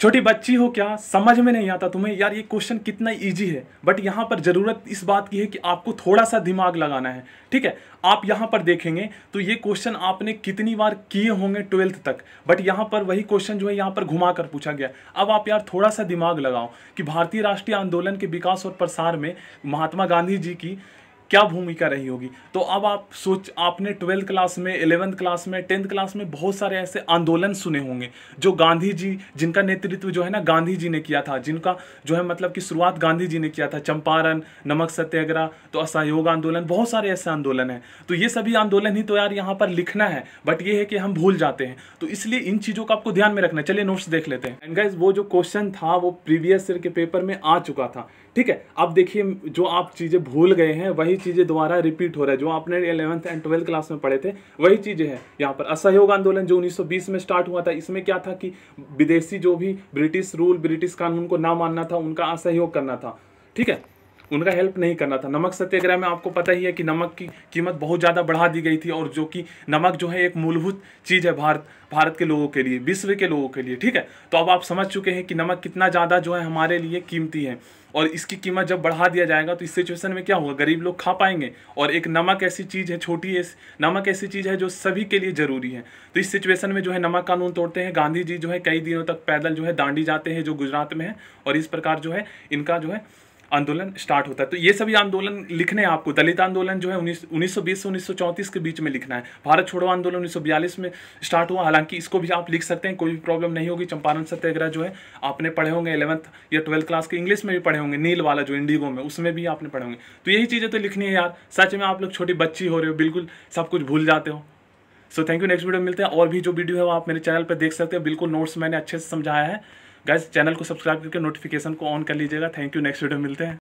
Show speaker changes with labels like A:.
A: छोटी बच्ची हो क्या समझ में नहीं आता तुम्हें यार ये क्वेश्चन कितना इजी है बट यहाँ पर ज़रूरत इस बात की है कि आपको थोड़ा सा दिमाग लगाना है ठीक है आप यहाँ पर देखेंगे तो ये क्वेश्चन आपने कितनी बार किए होंगे ट्वेल्थ तक बट यहाँ पर वही क्वेश्चन जो है यहाँ पर घुमा कर पूछा गया अब आप यार थोड़ा सा दिमाग लगाओ कि भारतीय राष्ट्रीय आंदोलन के विकास और प्रसार में महात्मा गांधी जी की क्या भूमिका रही होगी तो अब आप सोच आपने ट्वेल्थ क्लास में इलेवेंथ क्लास में टेंथ क्लास में बहुत सारे ऐसे आंदोलन सुने होंगे जो गांधी जी जिनका नेतृत्व जो है ना गांधी जी ने किया था जिनका जो है मतलब कि शुरुआत गांधी जी ने किया था चंपारण नमक सत्याग्रह तो असहयोग आंदोलन बहुत सारे ऐसे आंदोलन हैं तो ये सभी आंदोलन ही तो यार यहाँ पर लिखना है बट ये है कि हम भूल जाते हैं तो इसलिए इन चीज़ों का आपको ध्यान में रखना चलिए नोट्स देख लेते हैं एंड गाइज वो जो क्वेश्चन था वो प्रीवियस ईयर के पेपर में आ चुका था ठीक है अब देखिए जो आप चीज़ें भूल गए हैं वही चीज़ें दोबारा रिपीट हो रहा है जो आपने इलेवंथ एंड ट्वेल्थ क्लास में पढ़े थे वही चीज़ें हैं यहाँ पर असहयोग आंदोलन जो 1920 में स्टार्ट हुआ था इसमें क्या था कि विदेशी जो भी ब्रिटिश रूल ब्रिटिश कानून को ना मानना था उनका असहयोग करना था ठीक है उनका हेल्प नहीं करना था नमक सत्याग्रह में आपको पता ही है कि नमक की कीमत बहुत ज़्यादा बढ़ा दी गई थी और जो कि नमक जो है एक मूलभूत चीज़ है भारत भारत के लोगों के लिए विश्व के लोगों के लिए ठीक है तो अब आप समझ चुके हैं कि नमक कितना ज़्यादा जो है हमारे लिए कीमती है और इसकी कीमत जब बढ़ा दिया जाएगा तो इस सिचुएशन में क्या होगा गरीब लोग खा पाएंगे और एक नमक ऐसी चीज़ है छोटी ऐसी नमक ऐसी चीज़ है जो सभी के लिए ज़रूरी है तो इस सिचुएशन में जो है नमक कानून तोड़ते हैं गांधी जी जो है कई दिनों तक पैदल जो है दांडी जाते हैं जो गुजरात में है और इस प्रकार जो है इनका जो है आंदोलन स्टार्ट होता है तो ये सभी आंदोलन लिखने हैं आपको दलित आंदोलन जो है उन्नीस 1920 से 1934 के बीच में लिखना है भारत छोड़ो आंदोलन 1942 में स्टार्ट हुआ हालांकि इसको भी आप लिख सकते हैं कोई भी प्रॉब्लम नहीं होगी चंपारण सत्याग्रह जो है आपने पढ़े होंगे इलेवंथ या ट्वेल्थ क्लास के इंग्लिश में भी पढ़े होंगे नील वाला जो इंडिगो में उसमें भी आपने पढ़े होंगे तो यही चीज़ें तो लिखनी है यार सच में आप लोग छोटी बच्ची हो रहे हो बिल्कुल सब कुछ भूल जाते हो so thank you next video मिलते हैं और भी जो वीडियो है वो आप मेरे चैनल पर देख सकते हैं बिल्कुल नोट्स मैंने अच्छे से समझाया है गैस चैनल को सब्सक्राइब करके नोटिफिकेशन को ऑन कर लीजिएगा थैंक यू नेक्स्ट वीडियो मिलते हैं